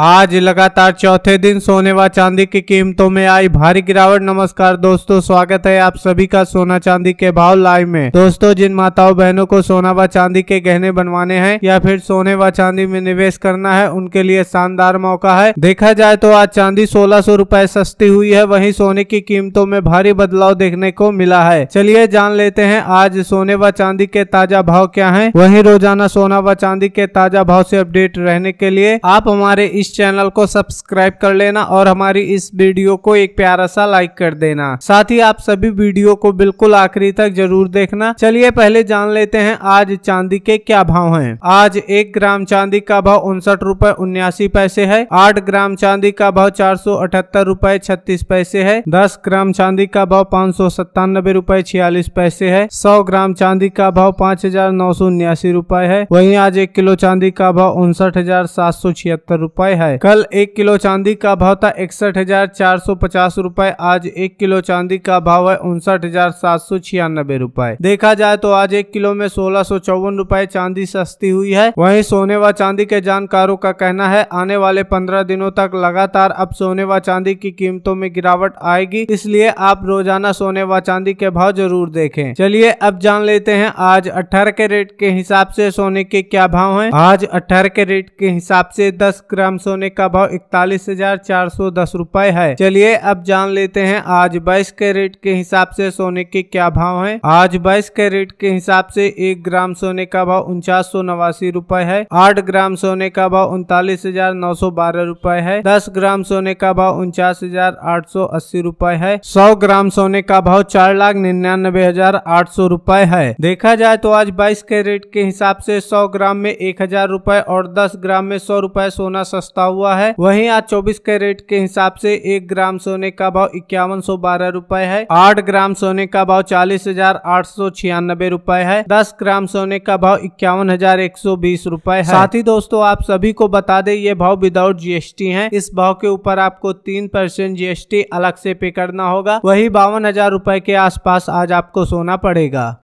आज लगातार चौथे दिन सोने व चांदी की कीमतों में आई भारी गिरावट नमस्कार दोस्तों स्वागत है आप सभी का सोना चांदी के भाव लाइव में दोस्तों जिन माताओं बहनों को सोना व चांदी के गहने बनवाने हैं या फिर सोने व चांदी में निवेश करना है उनके लिए शानदार मौका है देखा जाए तो आज चांदी सोलह सौ रूपए सस्ती हुई है वही सोने की कीमतों में भारी बदलाव देखने को मिला है चलिए जान लेते हैं आज सोने व चांदी के ताजा भाव क्या है वही रोजाना सोना व चांदी के ताजा भाव ऐसी अपडेट रहने के लिए आप हमारे इस इस चैनल को सब्सक्राइब कर लेना और हमारी इस वीडियो को एक प्यारा सा लाइक कर देना साथ ही आप सभी वीडियो को बिल्कुल आखिरी तक जरूर देखना चलिए पहले जान लेते हैं आज चांदी के क्या भाव हैं आज एक ग्राम चांदी का भाव उनसठ रूपए उन्यासी पैसे है आठ ग्राम चांदी का भाव चार सौ अठहत्तर रूपए छत्तीस पैसे है दस ग्राम चांदी का भाव पाँच सौ सत्तानबे रूपए छियालीस पैसे है सौ ग्राम चांदी का भाव पाँच हजार नौ सौ उन्यासी रूपए है वही आज एक किलो चांदी का भाव उनसठ हजार सात सौ छिहत्तर रूपए है कल एक किलो चांदी का भाव था इकसठ हजार चार सौ पचास रूपए आज एक किलो चांदी का भाव है उनसठ हजार सात सौ छियानबे रूपए देखा जाए तो आज एक किलो में सोलह सौ चौवन रूपए चांदी सस्ती हुई है वहीं सोने व चांदी के जानकारों का कहना है आने वाले पंद्रह दिनों तक लगातार अब सोने व चांदी की कीमतों में गिरावट आएगी इसलिए आप रोजाना सोने व चांदी के भाव जरूर देखें चलिए अब जान लेते हैं आज अठारह के रेट के हिसाब से सोने के क्या भाव हैं आज अठारह के रेट के हिसाब से दस ग्राम सोने का भाव इकतालीस हजार चार सौ दस रूपए है चलिए अब जान लेते हैं आज बाईस रेट के हिसाब से सोने के क्या भाव है आज बाईस के रेट के हिसाब से एक ग्राम सोने का भाव उनचास सौ नवासी रूपए है आठ ग्राम सोने का भाव उनतालीस हजार नौ सौ बारह रूपए है दस ग्राम सोने का भाव उनचास हजार आठ सौ अस्सी रूपए है सौ ग्राम सोने का भाव चार लाख निन्यानबे हजार आठ सौ रूपए है देखा जाए तो आज बाईस के रेट के हिसाब से सौ ग्राम में एक हजार रूपए और दस ग्राम में सौ रूपए सोना सस्ता सस्ता हुआ है वहीं आज 24 कैरेट के हिसाब से एक ग्राम सोने का भाव इक्यावन सौ बारह रूपए है आठ ग्राम सोने का भाव चालीस हजार आठ सौ छियानबे रूपए है दस ग्राम सोने का भाव इक्यावन हजार एक सौ बीस रूपए है साथ ही दोस्तों आप सभी को बता दें ये भाव विदाउट जीएसटी है इस भाव के ऊपर आपको तीन परसेंट जीएसटी अलग से पे करना होगा वही बावन हजार रूपए के आसपास आज आपको सोना पड़ेगा